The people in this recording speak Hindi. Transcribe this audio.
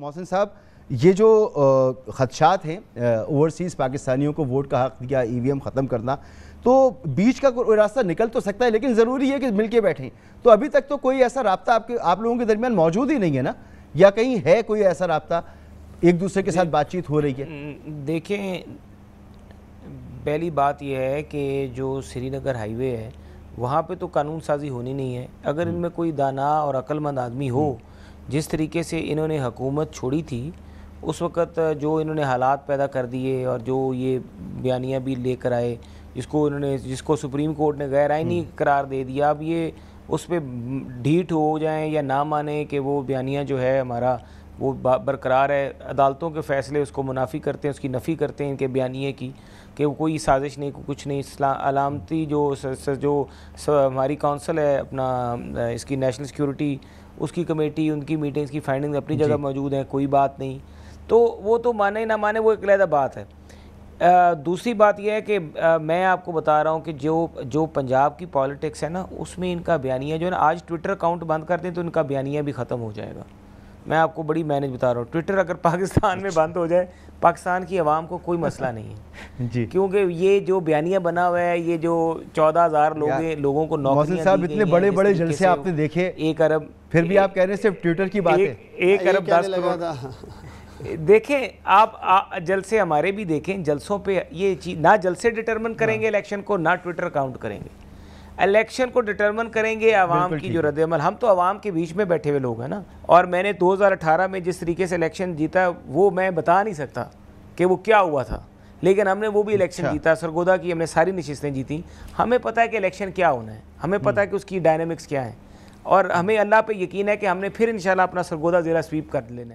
मोहसिन साहब ये जो खदशात हैं ओवरसीज़ पाकिस्तानियों को वोट का हक दिया ई ख़त्म करना तो बीच का कोई रास्ता निकल तो सकता है लेकिन ज़रूरी है कि मिल के बैठें तो अभी तक तो कोई ऐसा रबता आपके आप लोगों के दरमियान मौजूद ही नहीं है ना या कहीं है कोई ऐसा रबता एक दूसरे के साथ बातचीत हो रही है देखें पहली बात यह है कि जो श्रीनगर हाईवे है वहाँ पर तो कानून साजी होनी नहीं है अगर हम्म। इनमें कोई दाना और अक्लमंद आदमी हो हम्म। जिस तरीके से इन्होंने हकूमत छोड़ी थी उस वक़्त जो इन्होंने हालात पैदा कर दिए और जो ये बयानियाँ भी लेकर आए जिसको इन्होंने जिसको सुप्रीम कोर्ट ने गैर आइनी हम्म। करार दे दिया अब ये उस पर ढीठ हो जाएँ या ना माने कि वो बयानियाँ जो है हमारा वो बरकरार है अदालतों के फ़ैसले उसको मुनाफी करते हैं उसकी नफ़ी करते हैं इनके बयानिए की કેવ કોઈ સાજિશ નહીં કુછ નહીં સલામતી જો જો અમારી કાઉન્સિલ હે અપના اسکی નેશનલ સિક્યુરિટી ઉસકી કમિટી ઉનકી મીટિંગ્સ કી ફાઇન્ડિંગ્સ અપની જગહ મજુદ હે કોઈ બાત નહીં તો વો તો માને ના માને વો એકલાદા બાત હે બીજી બાત યે હે કે મે આપકો બતા રહા હું કે જો જો પંજાબ કી પોલિટિક્સ હે ના ઉસમે ઇનકા બિયાનિયા જો હે આજ ટ્વિટર એકાઉન્ટ બંધ કર દે તો ઇનકા બિયાનિયા ભી ખતમ હો જાયેગા મે આપકો બડી મેનેજ બતા રહા હું ટ્વિટર અગર પાકિસ્તાન મે બંધ હો જાયે પાકિસ્તાન કી આવામ કો કોઈ મસલા નહીં હી क्योंकि ये जो बयानिया बना हुआ है ये जो चौदह हजार लोग लोगों को नौकरी साहब इतने बड़े बड़े जलसे आपने देखे एक अरब फिर भी आप कह रहे हैं सिर्फ ट्विटर की बात एक अरब दस देखें आप आ, जलसे हमारे भी देखें जलसों पे ये चीज़ ना जलसे डिटर्मन हाँ। करेंगे इलेक्शन को ना ट्विटर अकाउंट करेंगे इलेक्शन को डिटर्मन करेंगे आवाम की जो रद्दमल हम तो आवाम के बीच में बैठे हुए लोग हैं ना और मैंने 2018 में जिस तरीके से इलेक्शन जीता वो मैं बता नहीं सकता कि वो क्या हुआ था लेकिन हमने वो भी इलेक्शन अच्छा। जीता सरगोदा की हमने सारी नशस्तें जीती हमें पता है कि इलेक्शन क्या होना है हमें पता है कि उसकी डायनेमिक्स क्या है और हमें अल्लाह पे यकीन है कि हमने फिर इन अपना सरगोदा ज़िला स्वीप कर लेना है